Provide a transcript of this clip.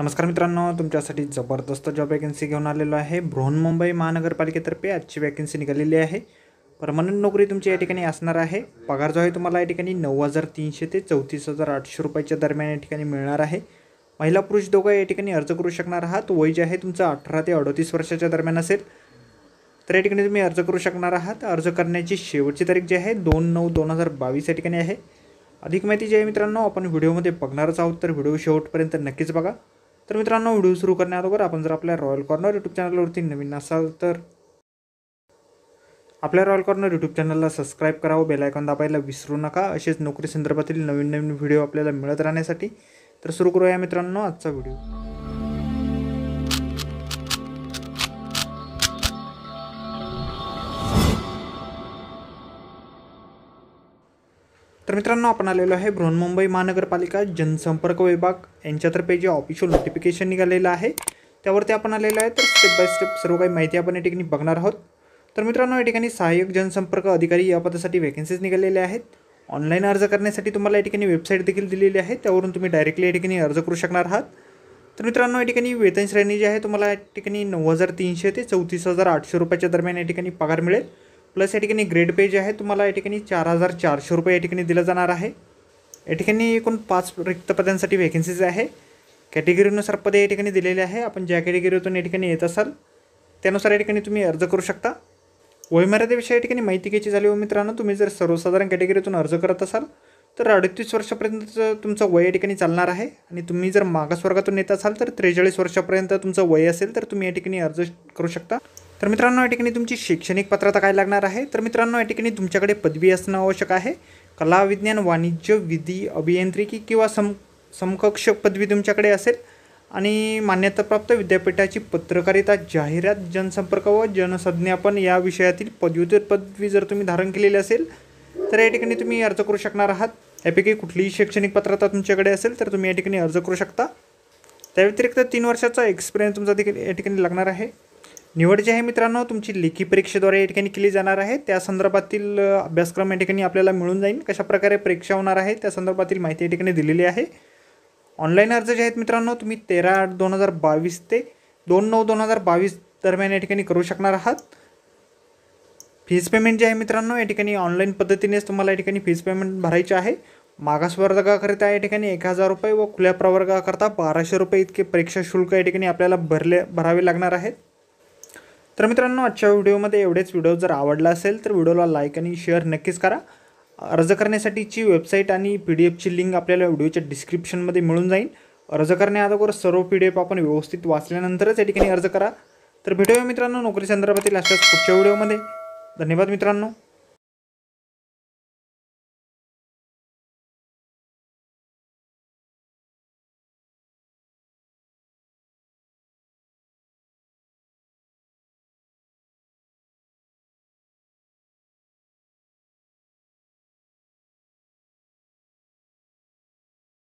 नमस्कार मित्रांनो तुमच्यासाठी जबरदस्त जॉब वॅकन्सी घेऊन आलेलो आहे मुंबई महानगरपालिकेतर्फे आजची वॅकन्सी निघालेली आहे परमनंट नोकरी तुमची या ठिकाणी असणार आहे पगार जो आहे तुम्हाला या ठिकाणी नऊ हजार तीनशे ते चौतीस हजार आठशे रुपयाच्या दरम्यान या ठिकाणी मिळणार आहे महिला पुरुष दोघं या ठिकाणी अर्ज करू शकणार आहात वय जे आहे तुमचं अठरा ते अडतीस वर्षाच्या दरम्यान असेल तर या ठिकाणी तुम्ही अर्ज करू शकणार आहात अर्ज करण्याची शेवटची तारीख जी आहे दोन नऊ दोन हजार बावीस या ठिकाणी आहे अधिक माहिती जी आहे मित्रांनो आपण व्हिडिओमध्ये बघणारच आहोत तर व्हिडिओ शेवटपर्यंत नक्कीच बघा तर मित्रांनो व्हिडिओ सुरू अगोदर आपण जर आपल्या रॉयल कॉर्नर यूट्यूब चॅनलवरती नवीन असाल तर आपल्या रॉयल कॉर्नर यूट्यूब चॅनलला सबस्क्राईब करावं बेलायकॉन दाबायला विसरू नका असेच नोकरी संदर्भातील नवीन नवीन व्हिडिओ आपल्याला मिळत राहण्यासाठी तर सुरू करूया मित्रांनो आजचा व्हिडिओ तर मित्रांनो आपण आलेलो आहे बृहन्मुंबई महानगरपालिका जनसंपर्क विभाग यांच्यातर्फे जे ऑफिशियल नोटिफिकेशन निघालेलं आहे त्यावरती आपण आलेलो आहे तर स्टेप बाय स्टेप सर्व काही माहिती आपण या ठिकाणी बघणार आहोत तर मित्रांनो या ठिकाणी सहाय्यक जनसंपर्क अधिकारी या पदासाठी वेकन्सीज निघालेल्या आहेत ऑनलाईन अर्ज करण्यासाठी तुम्हाला या ठिकाणी वेबसाईट देखील दिलेली आहे त्यावरून तुम्ही डायरेक्टली या ठिकाणी अर्ज करू शकणार आहात तर मित्रांनो या ठिकाणी वेतन श्रेणी जी आहे तुम्हाला या ठिकाणी नऊ हजार तीनशे ते चौतीस हजार आठशे रुपयाच्या दरम्यान या ठिकाणी पगार मिळेल प्लस या ठिकाणी ग्रेड पे जे आहे तुम्हाला या ठिकाणी चार हजार चारशे रुपये या ठिकाणी दिलं जाणार आहे या ठिकाणी एकूण पाच रिक्त पदांसाठी आहे कॅटेगरीनुसार पदे या ठिकाणी दिलेले आहे आपण ज्या कॅटेगरीतून या ठिकाणी येत असाल त्यानुसार या ठिकाणी तुम्ही अर्ज करू शकता वयमर्यादेविषयी या ठिकाणी माहिती घ्यायची झाली व मित्रांनो तुम्ही जर सर्वसाधारण कॅटेगरीतून अर्ज करत असाल तर अडतीस वर्षापर्यंत तुमचं वय या ठिकाणी चालणार आहे आणि तुम्ही जर मागासवर्गातून येत असाल तर त्रेचाळीस वर्षापर्यंत तुमचं वय असेल तर तुम्ही या ठिकाणी अर्ज करू शकता तर मित्रांनो या ठिकाणी तुमची शैक्षणिक पात्रता काय लागणार आहे तर मित्रांनो या ठिकाणी तुमच्याकडे पदवी असणं आवश्यक आहे कला विज्ञान वाणिज्य विधी अभियांत्रिकी किंवा सम समकक्ष पदवी तुमच्याकडे असेल आणि मान्यताप्राप्त विद्यापीठाची पत्रकारिता जाहिरात जनसंपर्क व जनसंज्ञापन या विषयातील पदव्युत्तर पदवी जर तुम्ही धारण केलेली असेल तर या ठिकाणी तुम्ही अर्ज करू शकणार आहात यापैकी कुठलीही शैक्षणिक पात्रता तुमच्याकडे असेल तर तुम्ही या ठिकाणी अर्ज करू शकता त्या व्यतिरिक्त तीन वर्षाचा एक्सपिरियन्स तुमचा देखील या ठिकाणी लागणार आहे निवड जी आहे मित्रांनो तुमची लेखी परीक्षेद्वारे या ठिकाणी केली जाणार आहे त्या संदर्भातील अभ्यासक्रम या ठिकाणी आपल्याला मिळून जाईल कशा प्रकारे परीक्षा होणार आहे त्या संदर्भातील माहिती या ठिकाणी दिलेली आहे ऑनलाईन अर्ज जे आहेत मित्रांनो तुम्ही तेरा आठ दोन हजार बावीस ते दोन नऊ दोन हजार बावीस दरम्यान या ठिकाणी करू शकणार आहात फीज पेमेंट जे आहे मित्रांनो या ठिकाणी ऑनलाईन पद्धतीनेच तुम्हाला या ठिकाणी फीज पेमेंट भरायची आहे मागासवर्गाकरिता या ठिकाणी एक हजार रुपये व खुल्या प्रवर्गाकरता बाराशे रुपये इतके परीक्षा शुल्क या ठिकाणी आपल्याला भरले भरावे लागणार आहेत तर मित्रांनो आजच्या व्हिडिओमध्ये एवढेच व्हिडिओ जर आवडला असेल तर व्हिडिओला लाईक आणि शेअर नक्कीच करा अर्ज करण्यासाठीची वेबसाईट आणि पी डी एफची लिंक आपल्याला व्हिडिओच्या डिस्क्रिप्शनमध्ये मिळून जाईल अर्ज अगोदर सर्व पी डी एफ आपण व्यवस्थित वाचल्यानंतरच या ठिकाणी अर्ज करा तर भेटूया मित्रांनो नोकरी संदर्भातील अशाच पुढच्या व्हिडिओमध्ये धन्यवाद मित्रांनो